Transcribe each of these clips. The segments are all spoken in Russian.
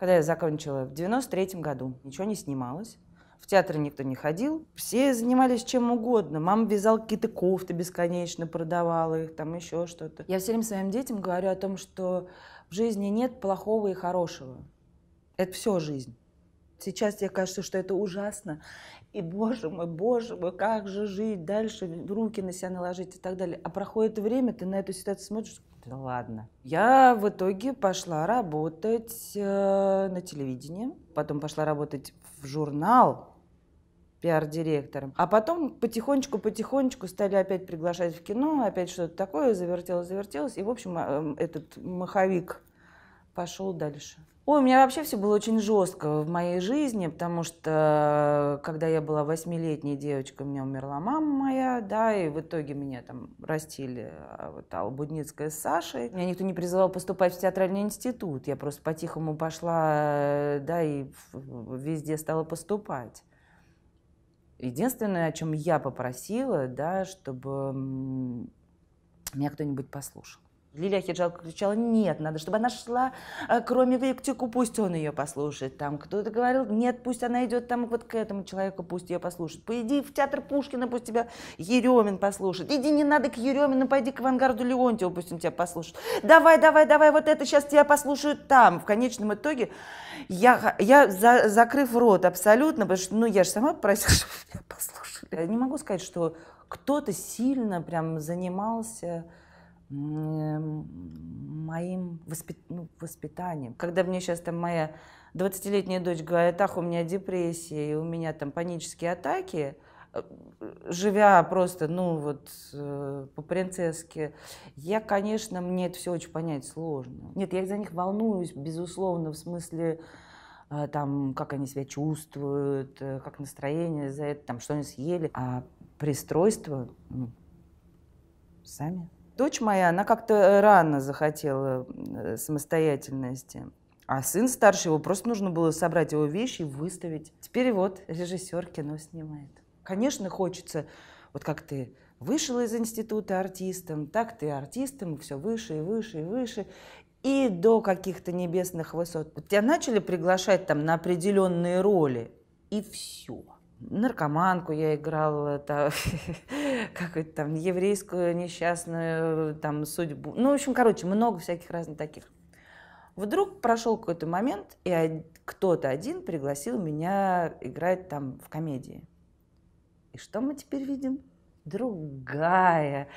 Когда я закончила в 93 году, ничего не снималось. В театр никто не ходил, все занимались чем угодно. Мама вязала какие-то кофты бесконечно, продавала их, там еще что-то. Я все время своим детям говорю о том, что в жизни нет плохого и хорошего. Это все жизнь. Сейчас тебе кажется, что это ужасно. И, боже мой, боже мой, как же жить дальше, руки на себя наложить и так далее. А проходит время, ты на эту ситуацию смотришь, да ладно. Я в итоге пошла работать э, на телевидении, потом пошла работать в журнал пиар-директором. А потом потихонечку-потихонечку стали опять приглашать в кино, опять что-то такое, завертелось, завертелось. И, в общем, э, этот маховик пошел дальше. Ой, у меня вообще все было очень жестко в моей жизни, потому что когда я была восьмилетней девочкой, у меня умерла мама моя, да, и в итоге меня там растили а вот, Алла Будницкая с Сашей. Меня никто не призывал поступать в театральный институт, я просто по-тихому пошла, да, и везде стала поступать. Единственное, о чем я попросила, да, чтобы меня кто-нибудь послушал. Лилия Хиджалка кричала, нет, надо, чтобы она шла, э, кроме Виктику, пусть он ее послушает. Там кто-то говорил, нет, пусть она идет там вот к этому человеку, пусть ее послушает. Пойди в театр Пушкина, пусть тебя Еремин послушает. Иди, не надо к Еремину, пойди к Вангарду Леонтьеву, пусть он тебя послушает. Давай, давай, давай, вот это сейчас тебя послушают там. В конечном итоге я, я за, закрыв рот абсолютно, потому что, ну, я же сама просила, чтобы меня послушали. Я не могу сказать, что кто-то сильно прям занимался моим воспит... ну, воспитанием. Когда мне сейчас там моя 20-летняя дочь говорит, ах, у меня депрессия, и у меня там панические атаки, э, живя просто, ну вот, э, по-принцесски, я, конечно, мне это все очень понять сложно. Нет, я за них волнуюсь, безусловно, в смысле, э, там, как они себя чувствуют, как настроение за это, там, что они съели. А пристройство, ну, сами. Дочь моя, она как-то э, рано захотела э, самостоятельности. А сын старше, его просто нужно было собрать его вещи и выставить. Теперь вот режиссер кино снимает. Конечно, хочется, вот как ты вышел из института артистом, так ты артистом, и все выше и выше и выше, и до каких-то небесных высот. Вот тебя начали приглашать там на определенные роли, и все. Наркоманку я играла, как это там, еврейскую несчастную там судьбу. Ну, в общем, короче, много всяких разных таких. Вдруг прошел какой-то момент, и кто-то один пригласил меня играть там в комедии. И что мы теперь видим? Другая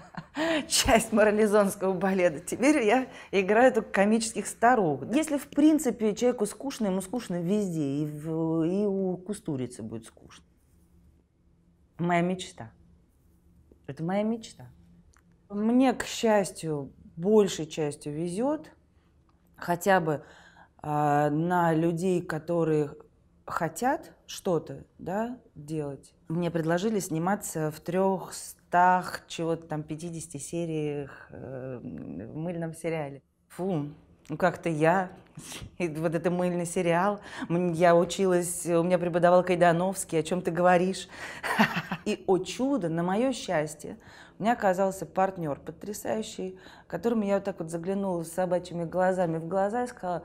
часть морализонского балета. Теперь я играю только комических старух. Если, в принципе, человеку скучно, ему скучно везде, и, в, и у кустурицы будет скучно. Моя мечта – это моя мечта. Мне, к счастью, большей частью везет хотя бы э, на людей, которые хотят что-то да, делать. Мне предложили сниматься в трех чего-то там 50 сериях э, в мыльном сериале. Фу, ну как-то я, и вот это мыльный сериал, я училась, э, у меня преподавал Кайдановский, о чем ты говоришь. И, о чудо, на мое счастье, у меня оказался партнер потрясающий, которому я вот так вот заглянула с собачьими глазами в глаза и сказала,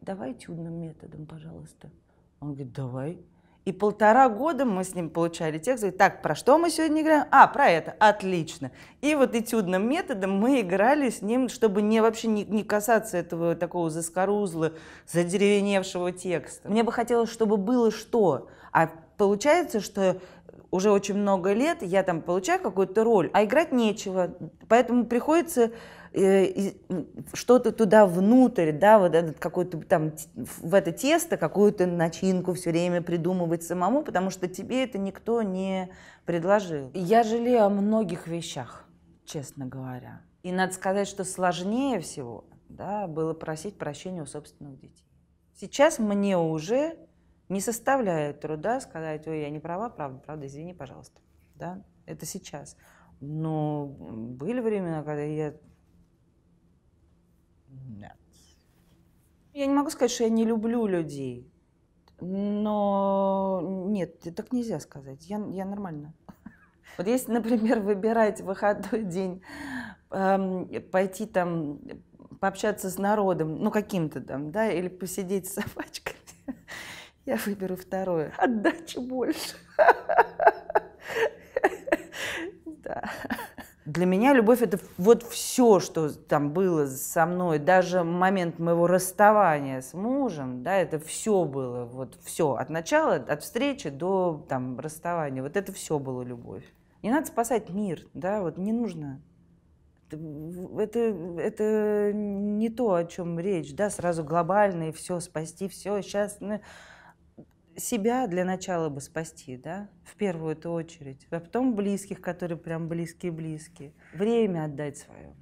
давай чудным методом, пожалуйста. Он говорит, давай. И полтора года мы с ним получали текст, говорит, так, про что мы сегодня играем? А, про это, отлично. И вот этюдным методом мы играли с ним, чтобы не вообще не, не касаться этого такого заскорузла, задеревеневшего текста. Мне бы хотелось, чтобы было что. А получается, что уже очень много лет я там получаю какую-то роль, а играть нечего. Поэтому приходится Э, что-то туда внутрь, да, вот этот какой-то там в это тесто какую-то начинку все время придумывать самому, потому что тебе это никто не предложил. Я жалею о многих вещах, честно говоря. И надо сказать, что сложнее всего да, было просить прощения у собственных детей. Сейчас мне уже не составляет труда сказать, ой, я не права, правда, правда, извини, пожалуйста. Да? Это сейчас. Но были времена, когда я нет. Я не могу сказать, что я не люблю людей, но нет, так нельзя сказать. Я, я нормально. Вот если, например, выбирать выходной день, эм, пойти там пообщаться с народом, ну каким-то там, да, или посидеть с собачками, я выберу второе. Отдачи больше. Для меня любовь это вот все, что там было со мной, даже момент моего расставания с мужем, да, это все было, вот все, от начала, от встречи до там расставания, вот это все было любовь. Не надо спасать мир, да, вот не нужно. Это, это не то, о чем речь, да, сразу глобально и все, спасти все, сейчас, ну, себя для начала бы спасти, да, в первую эту очередь, а потом близких, которые прям близкие-близкие. Время отдать свое,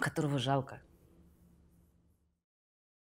которого жалко.